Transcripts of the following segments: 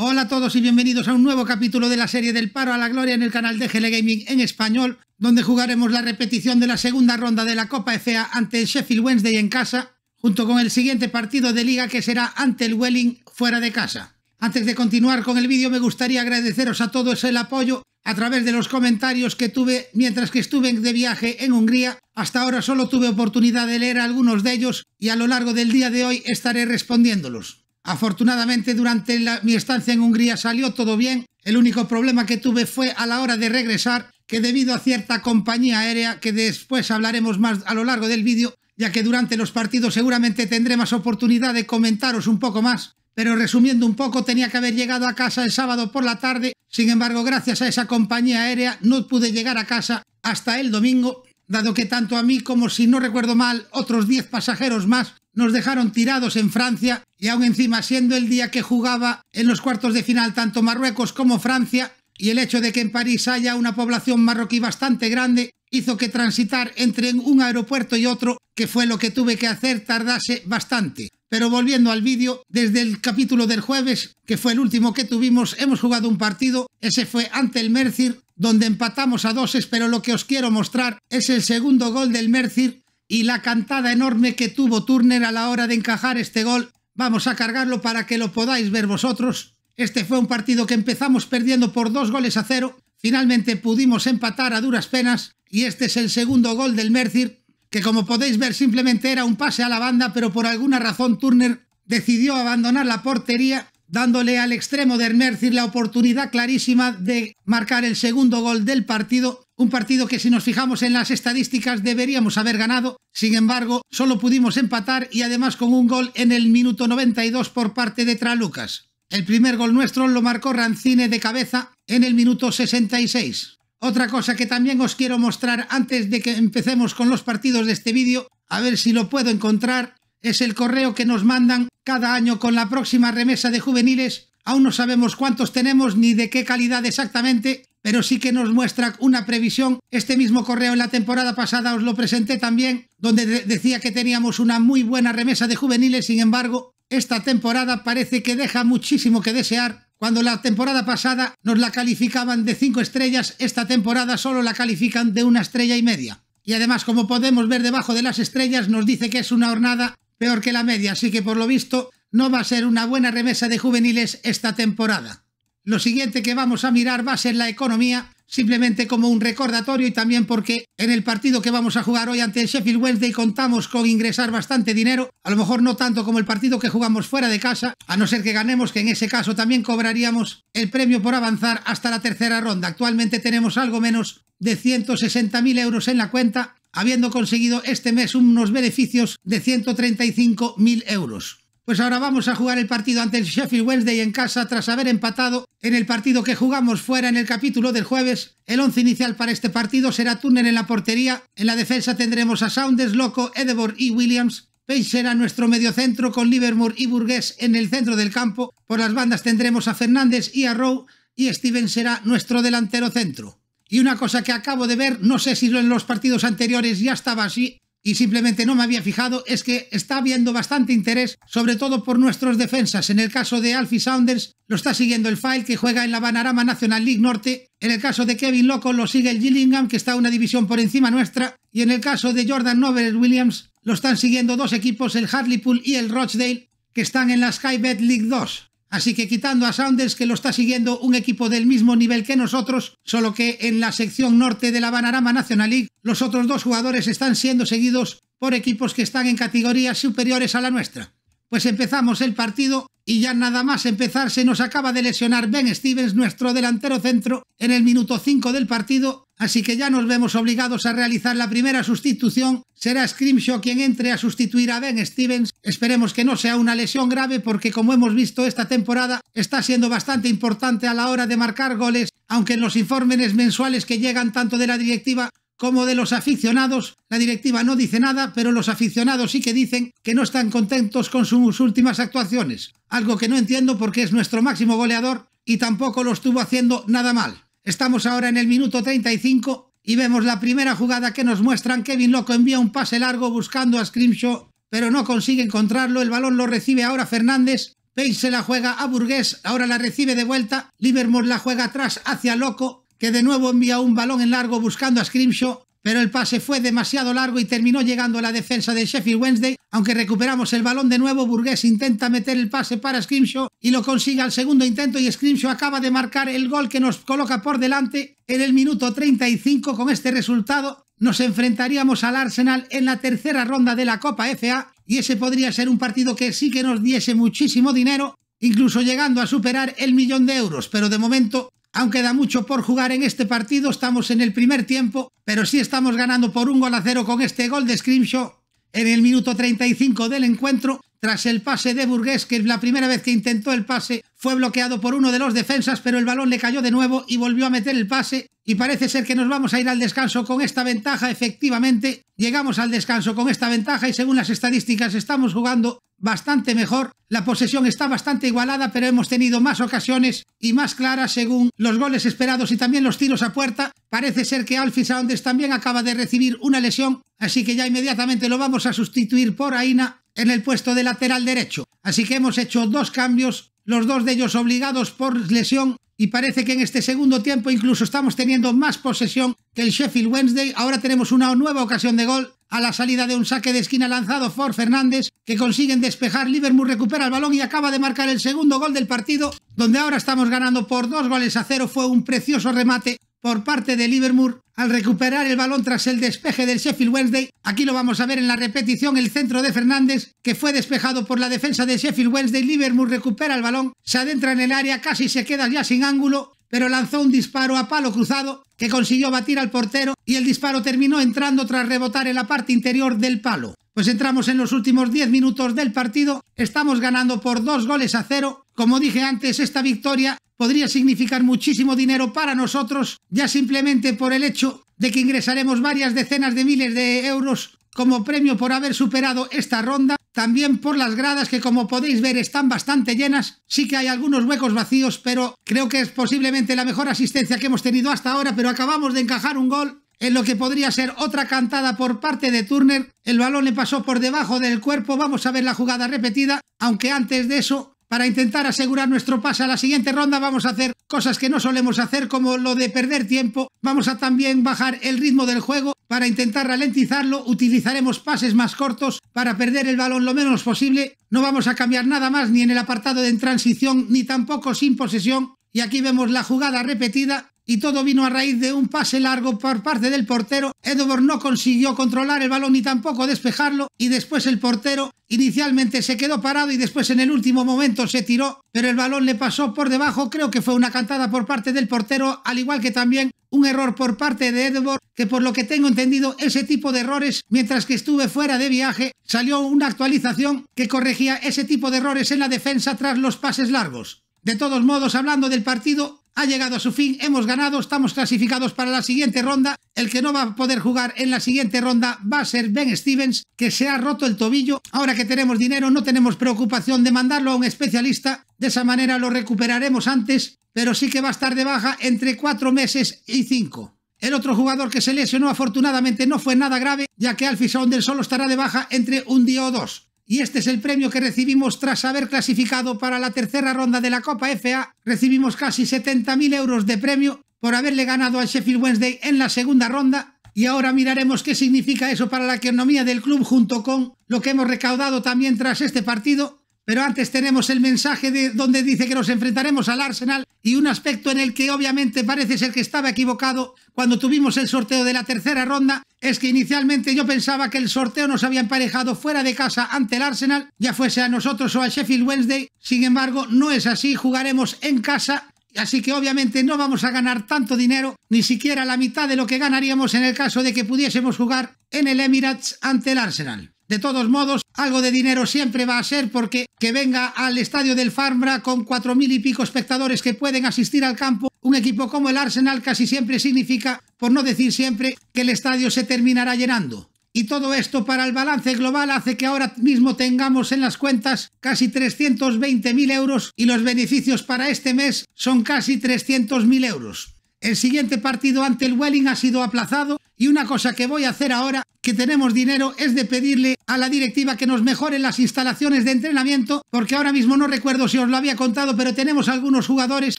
Hola a todos y bienvenidos a un nuevo capítulo de la serie del paro a la gloria en el canal de Gele Gaming en español, donde jugaremos la repetición de la segunda ronda de la Copa FA ante el Sheffield Wednesday en casa, junto con el siguiente partido de liga que será ante el Welling fuera de casa. Antes de continuar con el vídeo me gustaría agradeceros a todos el apoyo a través de los comentarios que tuve mientras que estuve de viaje en Hungría. Hasta ahora solo tuve oportunidad de leer algunos de ellos y a lo largo del día de hoy estaré respondiéndolos. Afortunadamente durante mi estancia en Hungría salió todo bien, el único problema que tuve fue a la hora de regresar, que debido a cierta compañía aérea, que después hablaremos más a lo largo del vídeo, ya que durante los partidos seguramente tendré más oportunidad de comentaros un poco más, pero resumiendo un poco, tenía que haber llegado a casa el sábado por la tarde, sin embargo, gracias a esa compañía aérea no pude llegar a casa hasta el domingo, dado que tanto a mí como, si no recuerdo mal, otros 10 pasajeros más nos dejaron tirados en Francia y aún encima siendo el día que jugaba en los cuartos de final tanto Marruecos como Francia y el hecho de que en París haya una población marroquí bastante grande hizo que transitar entre un aeropuerto y otro, que fue lo que tuve que hacer, tardase bastante. Pero volviendo al vídeo, desde el capítulo del jueves, que fue el último que tuvimos, hemos jugado un partido, ese fue ante el Mercir, donde empatamos a doses, pero lo que os quiero mostrar es el segundo gol del Mercir y la cantada enorme que tuvo Turner a la hora de encajar este gol. Vamos a cargarlo para que lo podáis ver vosotros. Este fue un partido que empezamos perdiendo por dos goles a cero. Finalmente pudimos empatar a duras penas y este es el segundo gol del Mercir, que como podéis ver simplemente era un pase a la banda, pero por alguna razón Turner decidió abandonar la portería, dándole al extremo del Mercir la oportunidad clarísima de marcar el segundo gol del partido un partido que si nos fijamos en las estadísticas deberíamos haber ganado, sin embargo, solo pudimos empatar y además con un gol en el minuto 92 por parte de Tralucas. El primer gol nuestro lo marcó Rancine de cabeza en el minuto 66. Otra cosa que también os quiero mostrar antes de que empecemos con los partidos de este vídeo, a ver si lo puedo encontrar, es el correo que nos mandan cada año con la próxima remesa de juveniles. Aún no sabemos cuántos tenemos ni de qué calidad exactamente, pero sí que nos muestra una previsión. Este mismo correo en la temporada pasada os lo presenté también, donde decía que teníamos una muy buena remesa de juveniles, sin embargo, esta temporada parece que deja muchísimo que desear. Cuando la temporada pasada nos la calificaban de 5 estrellas, esta temporada solo la califican de una estrella y media. Y además, como podemos ver debajo de las estrellas, nos dice que es una hornada peor que la media, así que por lo visto no va a ser una buena remesa de juveniles esta temporada. Lo siguiente que vamos a mirar va a ser la economía, simplemente como un recordatorio y también porque en el partido que vamos a jugar hoy ante el Sheffield Wednesday contamos con ingresar bastante dinero, a lo mejor no tanto como el partido que jugamos fuera de casa, a no ser que ganemos, que en ese caso también cobraríamos el premio por avanzar hasta la tercera ronda. Actualmente tenemos algo menos de 160.000 euros en la cuenta, habiendo conseguido este mes unos beneficios de 135.000 euros. Pues ahora vamos a jugar el partido ante el Sheffield Wednesday en casa tras haber empatado en el partido que jugamos fuera en el capítulo del jueves. El once inicial para este partido será Turner en la portería. En la defensa tendremos a Saunders, Loco, Edebor y Williams. Page será nuestro mediocentro con Livermore y Burgess en el centro del campo. Por las bandas tendremos a Fernández y a Rowe y Steven será nuestro delantero centro. Y una cosa que acabo de ver, no sé si lo en los partidos anteriores ya estaba así, y simplemente no me había fijado es que está habiendo bastante interés, sobre todo por nuestros defensas. En el caso de Alfie Saunders, lo está siguiendo el File, que juega en la Banarama National League Norte. En el caso de Kevin Loco, lo sigue el Gillingham, que está una división por encima nuestra. Y en el caso de Jordan Novel Williams, lo están siguiendo dos equipos, el Hartlepool y el Rochdale, que están en la Skybet League 2. Así que quitando a Saunders, que lo está siguiendo un equipo del mismo nivel que nosotros, solo que en la sección norte de la Banarama National League, los otros dos jugadores están siendo seguidos por equipos que están en categorías superiores a la nuestra. Pues empezamos el partido y ya nada más empezar se nos acaba de lesionar Ben Stevens, nuestro delantero centro, en el minuto 5 del partido, así que ya nos vemos obligados a realizar la primera sustitución. Será Scrimshaw quien entre a sustituir a Ben Stevens. Esperemos que no sea una lesión grave porque como hemos visto esta temporada está siendo bastante importante a la hora de marcar goles, aunque en los informes mensuales que llegan tanto de la directiva como de los aficionados. La directiva no dice nada, pero los aficionados sí que dicen que no están contentos con sus últimas actuaciones. Algo que no entiendo porque es nuestro máximo goleador y tampoco lo estuvo haciendo nada mal. Estamos ahora en el minuto 35 y vemos la primera jugada que nos muestran. Kevin Loco envía un pase largo buscando a Scrimshaw, pero no consigue encontrarlo. El balón lo recibe ahora Fernández. Pace se la juega a Burgués, ahora la recibe de vuelta. Livermore la juega atrás hacia Loco que de nuevo envía un balón en largo buscando a Scrimshaw, pero el pase fue demasiado largo y terminó llegando a la defensa de Sheffield Wednesday. Aunque recuperamos el balón de nuevo, Burgess intenta meter el pase para Scrimshaw y lo consigue al segundo intento y Scrimshaw acaba de marcar el gol que nos coloca por delante en el minuto 35 con este resultado. Nos enfrentaríamos al Arsenal en la tercera ronda de la Copa FA y ese podría ser un partido que sí que nos diese muchísimo dinero, incluso llegando a superar el millón de euros, pero de momento aunque da mucho por jugar en este partido, estamos en el primer tiempo, pero sí estamos ganando por un gol a cero con este gol de Scrimshaw en el minuto 35 del encuentro, tras el pase de Burgués, que la primera vez que intentó el pase fue bloqueado por uno de los defensas, pero el balón le cayó de nuevo y volvió a meter el pase. Y parece ser que nos vamos a ir al descanso con esta ventaja, efectivamente. Llegamos al descanso con esta ventaja y según las estadísticas estamos jugando bastante mejor. La posesión está bastante igualada, pero hemos tenido más ocasiones y más claras según los goles esperados y también los tiros a puerta. Parece ser que Alfie Saunders también acaba de recibir una lesión, así que ya inmediatamente lo vamos a sustituir por Aina en el puesto de lateral derecho. Así que hemos hecho dos cambios, los dos de ellos obligados por lesión y parece que en este segundo tiempo incluso estamos teniendo más posesión que el Sheffield Wednesday. Ahora tenemos una nueva ocasión de gol a la salida de un saque de esquina lanzado por Fernández que consiguen despejar. Liverpool recupera el balón y acaba de marcar el segundo gol del partido, donde ahora estamos ganando por dos goles a cero. Fue un precioso remate por parte de Livermore al recuperar el balón tras el despeje del Sheffield Wednesday. Aquí lo vamos a ver en la repetición, el centro de Fernández, que fue despejado por la defensa de Sheffield Wednesday. Livermore recupera el balón, se adentra en el área, casi se queda ya sin ángulo, pero lanzó un disparo a palo cruzado que consiguió batir al portero y el disparo terminó entrando tras rebotar en la parte interior del palo. Pues entramos en los últimos 10 minutos del partido, estamos ganando por dos goles a cero como dije antes, esta victoria podría significar muchísimo dinero para nosotros, ya simplemente por el hecho de que ingresaremos varias decenas de miles de euros como premio por haber superado esta ronda, también por las gradas que como podéis ver están bastante llenas, sí que hay algunos huecos vacíos, pero creo que es posiblemente la mejor asistencia que hemos tenido hasta ahora, pero acabamos de encajar un gol en lo que podría ser otra cantada por parte de Turner, el balón le pasó por debajo del cuerpo, vamos a ver la jugada repetida, aunque antes de eso para intentar asegurar nuestro pase a la siguiente ronda vamos a hacer cosas que no solemos hacer como lo de perder tiempo. Vamos a también bajar el ritmo del juego. Para intentar ralentizarlo utilizaremos pases más cortos para perder el balón lo menos posible. No vamos a cambiar nada más ni en el apartado de en transición ni tampoco sin posesión. Y aquí vemos la jugada repetida y todo vino a raíz de un pase largo por parte del portero. Edward no consiguió controlar el balón ni tampoco despejarlo y después el portero inicialmente se quedó parado y después en el último momento se tiró, pero el balón le pasó por debajo. Creo que fue una cantada por parte del portero, al igual que también un error por parte de Edward, que por lo que tengo entendido ese tipo de errores, mientras que estuve fuera de viaje, salió una actualización que corregía ese tipo de errores en la defensa tras los pases largos. De todos modos, hablando del partido, ha llegado a su fin, hemos ganado, estamos clasificados para la siguiente ronda. El que no va a poder jugar en la siguiente ronda va a ser Ben Stevens, que se ha roto el tobillo. Ahora que tenemos dinero, no tenemos preocupación de mandarlo a un especialista. De esa manera lo recuperaremos antes, pero sí que va a estar de baja entre cuatro meses y cinco. El otro jugador que se lesionó afortunadamente no fue nada grave, ya que Alfie Saunders solo estará de baja entre un día o dos. Y este es el premio que recibimos tras haber clasificado para la tercera ronda de la Copa FA. Recibimos casi 70.000 euros de premio por haberle ganado al Sheffield Wednesday en la segunda ronda. Y ahora miraremos qué significa eso para la economía del club junto con lo que hemos recaudado también tras este partido pero antes tenemos el mensaje de donde dice que nos enfrentaremos al Arsenal y un aspecto en el que obviamente parece ser que estaba equivocado cuando tuvimos el sorteo de la tercera ronda es que inicialmente yo pensaba que el sorteo nos había emparejado fuera de casa ante el Arsenal, ya fuese a nosotros o a Sheffield Wednesday. Sin embargo, no es así, jugaremos en casa Así que obviamente no vamos a ganar tanto dinero, ni siquiera la mitad de lo que ganaríamos en el caso de que pudiésemos jugar en el Emirates ante el Arsenal. De todos modos, algo de dinero siempre va a ser porque que venga al estadio del Farmbra con cuatro mil y pico espectadores que pueden asistir al campo, un equipo como el Arsenal casi siempre significa, por no decir siempre, que el estadio se terminará llenando. Y todo esto para el balance global hace que ahora mismo tengamos en las cuentas casi 320.000 euros y los beneficios para este mes son casi 300.000 euros. El siguiente partido ante el Welling ha sido aplazado y una cosa que voy a hacer ahora que tenemos dinero es de pedirle a la directiva que nos mejore las instalaciones de entrenamiento, porque ahora mismo no recuerdo si os lo había contado, pero tenemos algunos jugadores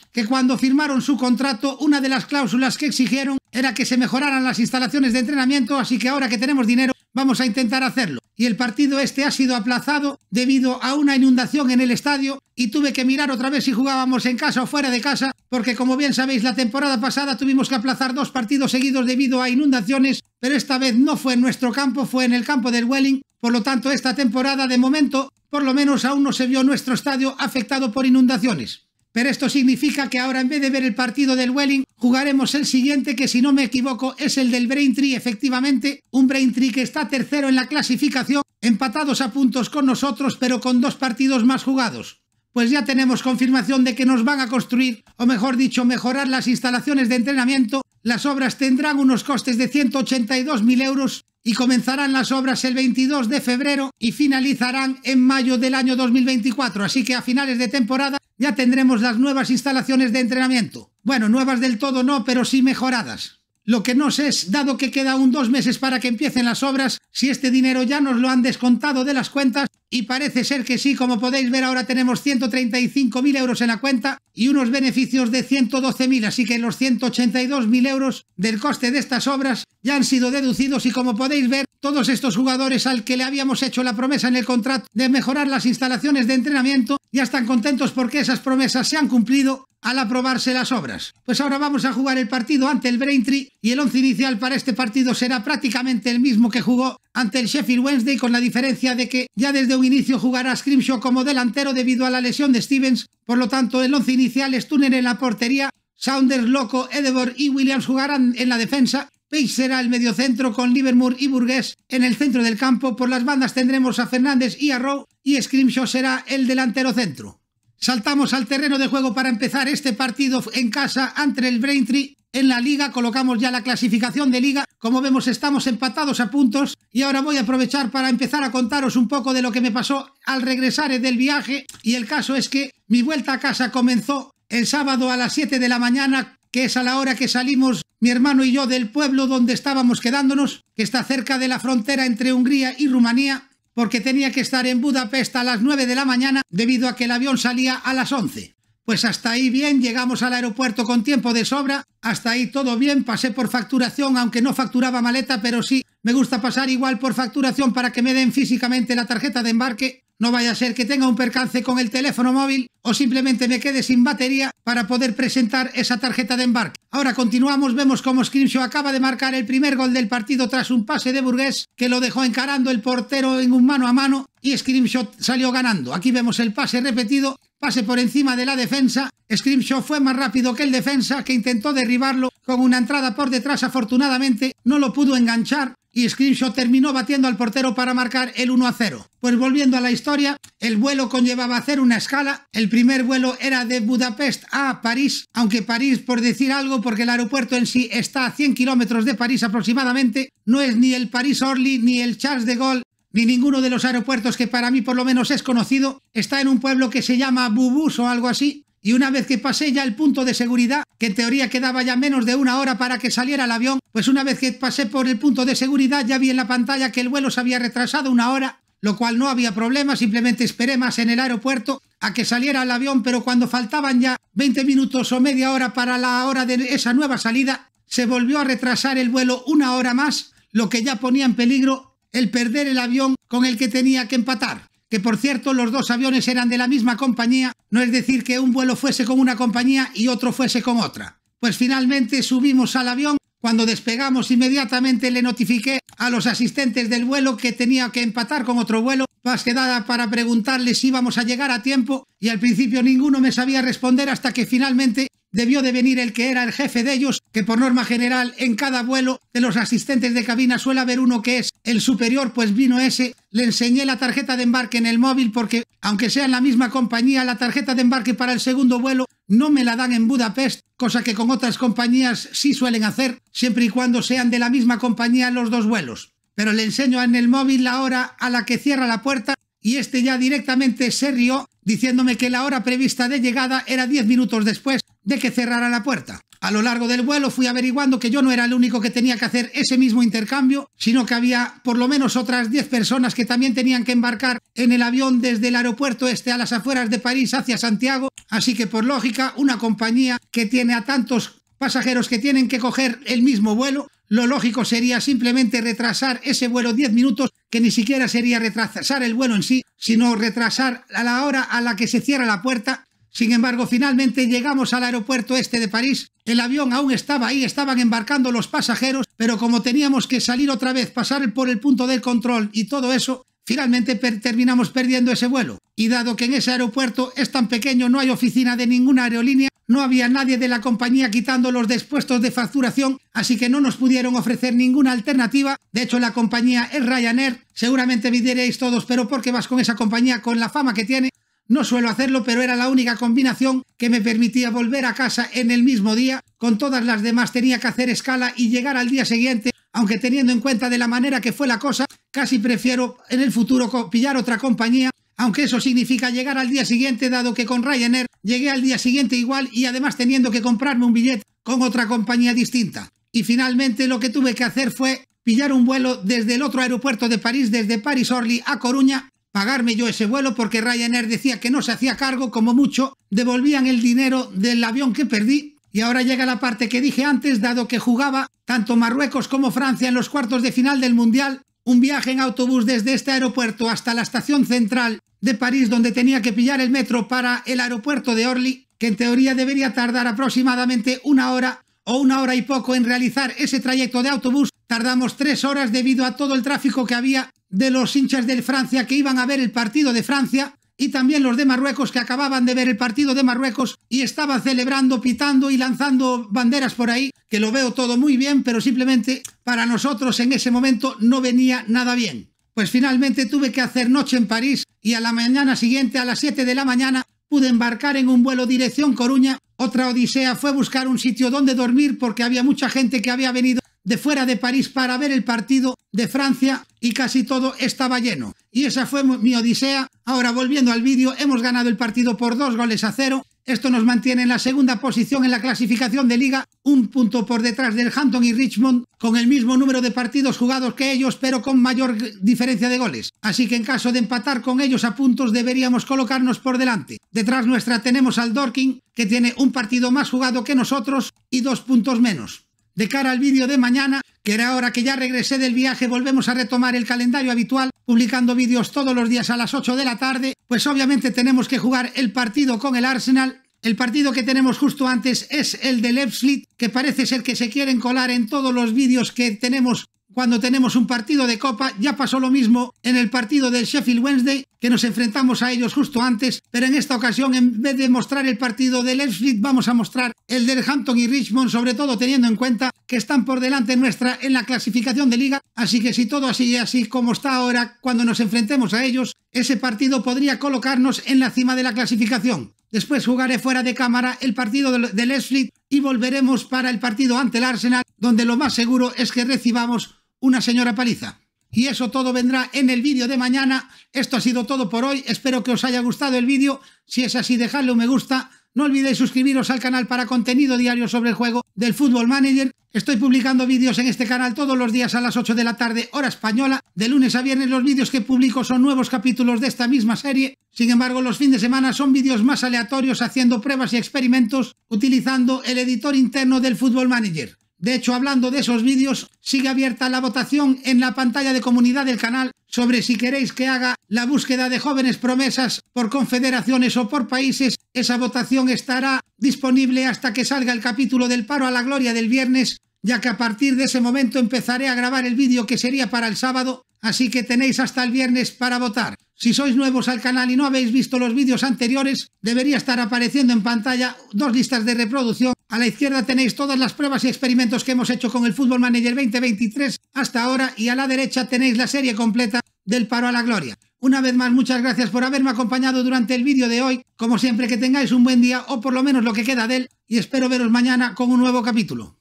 que cuando firmaron su contrato, una de las cláusulas que exigieron era que se mejoraran las instalaciones de entrenamiento, así que ahora que tenemos dinero, Vamos a intentar hacerlo. Y el partido este ha sido aplazado debido a una inundación en el estadio y tuve que mirar otra vez si jugábamos en casa o fuera de casa, porque como bien sabéis la temporada pasada tuvimos que aplazar dos partidos seguidos debido a inundaciones, pero esta vez no fue en nuestro campo, fue en el campo del Welling, por lo tanto esta temporada de momento por lo menos aún no se vio nuestro estadio afectado por inundaciones. Pero esto significa que ahora en vez de ver el partido del Welling, jugaremos el siguiente que si no me equivoco es el del Braintree, efectivamente, un Braintree que está tercero en la clasificación, empatados a puntos con nosotros pero con dos partidos más jugados. Pues ya tenemos confirmación de que nos van a construir, o mejor dicho, mejorar las instalaciones de entrenamiento. Las obras tendrán unos costes de 182.000 euros y comenzarán las obras el 22 de febrero y finalizarán en mayo del año 2024. Así que a finales de temporada ya tendremos las nuevas instalaciones de entrenamiento. Bueno, nuevas del todo no, pero sí mejoradas. Lo que no sé es, dado que queda aún dos meses para que empiecen las obras, si este dinero ya nos lo han descontado de las cuentas y parece ser que sí, como podéis ver ahora tenemos 135.000 euros en la cuenta y unos beneficios de 112.000, así que los 182.000 euros del coste de estas obras ya han sido deducidos y como podéis ver, todos estos jugadores al que le habíamos hecho la promesa en el contrato de mejorar las instalaciones de entrenamiento ya están contentos porque esas promesas se han cumplido al aprobarse las obras. Pues ahora vamos a jugar el partido ante el Braintree y el once inicial para este partido será prácticamente el mismo que jugó ante el Sheffield Wednesday con la diferencia de que ya desde un inicio jugará Scrimshaw como delantero debido a la lesión de Stevens, por lo tanto el once inicial es Turner en la portería, Saunders, Loco, Edeborg y Williams jugarán en la defensa, Page será el mediocentro con Livermore y Burgess en el centro del campo, por las bandas tendremos a Fernández y a Rowe y Scrimshaw será el delantero centro. Saltamos al terreno de juego para empezar este partido en casa ante el Braintree en la liga colocamos ya la clasificación de liga. Como vemos estamos empatados a puntos y ahora voy a aprovechar para empezar a contaros un poco de lo que me pasó al regresar del viaje y el caso es que mi vuelta a casa comenzó el sábado a las 7 de la mañana que es a la hora que salimos mi hermano y yo del pueblo donde estábamos quedándonos, que está cerca de la frontera entre Hungría y Rumanía, porque tenía que estar en Budapest a las 9 de la mañana debido a que el avión salía a las 11. Pues hasta ahí bien, llegamos al aeropuerto con tiempo de sobra, hasta ahí todo bien, pasé por facturación, aunque no facturaba maleta, pero sí, me gusta pasar igual por facturación para que me den físicamente la tarjeta de embarque, no vaya a ser que tenga un percance con el teléfono móvil o simplemente me quede sin batería para poder presentar esa tarjeta de embarque. Ahora continuamos, vemos cómo Scrimshaw acaba de marcar el primer gol del partido tras un pase de Burgués que lo dejó encarando el portero en un mano a mano y Scrimshaw salió ganando. Aquí vemos el pase repetido pase por encima de la defensa. Scrimshaw fue más rápido que el defensa, que intentó derribarlo con una entrada por detrás. Afortunadamente, no lo pudo enganchar y Scrimshaw terminó batiendo al portero para marcar el 1 a 0. Pues volviendo a la historia, el vuelo conllevaba hacer una escala. El primer vuelo era de Budapest a París, aunque París, por decir algo, porque el aeropuerto en sí está a 100 kilómetros de París aproximadamente, no es ni el París Orly, ni el Charles de Gaulle, ni ninguno de los aeropuertos que para mí por lo menos es conocido está en un pueblo que se llama Bubus o algo así, y una vez que pasé ya el punto de seguridad, que en teoría quedaba ya menos de una hora para que saliera el avión, pues una vez que pasé por el punto de seguridad ya vi en la pantalla que el vuelo se había retrasado una hora, lo cual no había problema, simplemente esperé más en el aeropuerto a que saliera el avión, pero cuando faltaban ya 20 minutos o media hora para la hora de esa nueva salida, se volvió a retrasar el vuelo una hora más, lo que ya ponía en peligro el perder el avión con el que tenía que empatar. Que por cierto los dos aviones eran de la misma compañía, no es decir que un vuelo fuese con una compañía y otro fuese con otra. Pues finalmente subimos al avión, cuando despegamos inmediatamente le notifiqué a los asistentes del vuelo que tenía que empatar con otro vuelo, más que para preguntarles si íbamos a llegar a tiempo y al principio ninguno me sabía responder hasta que finalmente debió de venir el que era el jefe de ellos, que por norma general en cada vuelo de los asistentes de cabina suele haber uno que es el superior, pues vino ese, le enseñé la tarjeta de embarque en el móvil porque aunque sea en la misma compañía, la tarjeta de embarque para el segundo vuelo no me la dan en Budapest, cosa que con otras compañías sí suelen hacer, siempre y cuando sean de la misma compañía los dos vuelos. Pero le enseño en el móvil la hora a la que cierra la puerta y este ya directamente se rió diciéndome que la hora prevista de llegada era 10 minutos después de que cerrara la puerta. A lo largo del vuelo fui averiguando que yo no era el único que tenía que hacer ese mismo intercambio, sino que había por lo menos otras 10 personas que también tenían que embarcar en el avión desde el aeropuerto este a las afueras de París hacia Santiago, así que por lógica una compañía que tiene a tantos pasajeros que tienen que coger el mismo vuelo, lo lógico sería simplemente retrasar ese vuelo 10 minutos, que ni siquiera sería retrasar el vuelo en sí, sino retrasar a la hora a la que se cierra la puerta sin embargo, finalmente llegamos al aeropuerto este de París. El avión aún estaba ahí, estaban embarcando los pasajeros, pero como teníamos que salir otra vez, pasar por el punto del control y todo eso, finalmente terminamos perdiendo ese vuelo. Y dado que en ese aeropuerto es tan pequeño, no hay oficina de ninguna aerolínea, no había nadie de la compañía quitando los despuestos de facturación, así que no nos pudieron ofrecer ninguna alternativa. De hecho, la compañía es Ryanair, seguramente me diréis todos, pero ¿por qué vas con esa compañía con la fama que tiene? No suelo hacerlo, pero era la única combinación que me permitía volver a casa en el mismo día. Con todas las demás tenía que hacer escala y llegar al día siguiente, aunque teniendo en cuenta de la manera que fue la cosa, casi prefiero en el futuro pillar otra compañía, aunque eso significa llegar al día siguiente, dado que con Ryanair llegué al día siguiente igual y además teniendo que comprarme un billete con otra compañía distinta. Y finalmente lo que tuve que hacer fue pillar un vuelo desde el otro aeropuerto de París, desde París Orly a Coruña, pagarme yo ese vuelo porque Ryanair decía que no se hacía cargo, como mucho, devolvían el dinero del avión que perdí. Y ahora llega la parte que dije antes, dado que jugaba tanto Marruecos como Francia en los cuartos de final del Mundial, un viaje en autobús desde este aeropuerto hasta la estación central de París donde tenía que pillar el metro para el aeropuerto de Orly, que en teoría debería tardar aproximadamente una hora o una hora y poco en realizar ese trayecto de autobús, Tardamos tres horas debido a todo el tráfico que había de los hinchas de Francia que iban a ver el partido de Francia y también los de Marruecos que acababan de ver el partido de Marruecos y estaban celebrando, pitando y lanzando banderas por ahí, que lo veo todo muy bien, pero simplemente para nosotros en ese momento no venía nada bien. Pues finalmente tuve que hacer noche en París y a la mañana siguiente, a las 7 de la mañana, pude embarcar en un vuelo dirección Coruña. Otra odisea fue buscar un sitio donde dormir porque había mucha gente que había venido de fuera de París para ver el partido de Francia y casi todo estaba lleno. Y esa fue mi odisea. Ahora volviendo al vídeo, hemos ganado el partido por dos goles a cero. Esto nos mantiene en la segunda posición en la clasificación de liga, un punto por detrás del Hampton y Richmond, con el mismo número de partidos jugados que ellos, pero con mayor diferencia de goles. Así que en caso de empatar con ellos a puntos deberíamos colocarnos por delante. Detrás nuestra tenemos al Dorking, que tiene un partido más jugado que nosotros y dos puntos menos de cara al vídeo de mañana, que era ahora que ya regresé del viaje, volvemos a retomar el calendario habitual, publicando vídeos todos los días a las 8 de la tarde, pues obviamente tenemos que jugar el partido con el Arsenal. El partido que tenemos justo antes es el del Leipzig, que parece ser que se quieren colar en todos los vídeos que tenemos cuando tenemos un partido de copa, ya pasó lo mismo en el partido del Sheffield Wednesday, que nos enfrentamos a ellos justo antes, pero en esta ocasión en vez de mostrar el partido del Ipswich, vamos a mostrar el del Hampton y Richmond, sobre todo teniendo en cuenta que están por delante nuestra en la clasificación de liga, así que si todo sigue así como está ahora, cuando nos enfrentemos a ellos, ese partido podría colocarnos en la cima de la clasificación. Después jugaré fuera de cámara el partido del y volveremos para el partido ante el Arsenal, donde lo más seguro es que recibamos una señora paliza. Y eso todo vendrá en el vídeo de mañana. Esto ha sido todo por hoy. Espero que os haya gustado el vídeo. Si es así, dejadle un me gusta. No olvidéis suscribiros al canal para contenido diario sobre el juego del Fútbol Manager. Estoy publicando vídeos en este canal todos los días a las 8 de la tarde, hora española. De lunes a viernes los vídeos que publico son nuevos capítulos de esta misma serie. Sin embargo, los fines de semana son vídeos más aleatorios haciendo pruebas y experimentos utilizando el editor interno del Fútbol Manager. De hecho, hablando de esos vídeos, sigue abierta la votación en la pantalla de comunidad del canal sobre si queréis que haga la búsqueda de jóvenes promesas por confederaciones o por países. Esa votación estará disponible hasta que salga el capítulo del paro a la gloria del viernes, ya que a partir de ese momento empezaré a grabar el vídeo que sería para el sábado, así que tenéis hasta el viernes para votar. Si sois nuevos al canal y no habéis visto los vídeos anteriores, debería estar apareciendo en pantalla dos listas de reproducción a la izquierda tenéis todas las pruebas y experimentos que hemos hecho con el Football Manager 2023 hasta ahora y a la derecha tenéis la serie completa del paro a la gloria. Una vez más, muchas gracias por haberme acompañado durante el vídeo de hoy. Como siempre, que tengáis un buen día o por lo menos lo que queda de él y espero veros mañana con un nuevo capítulo.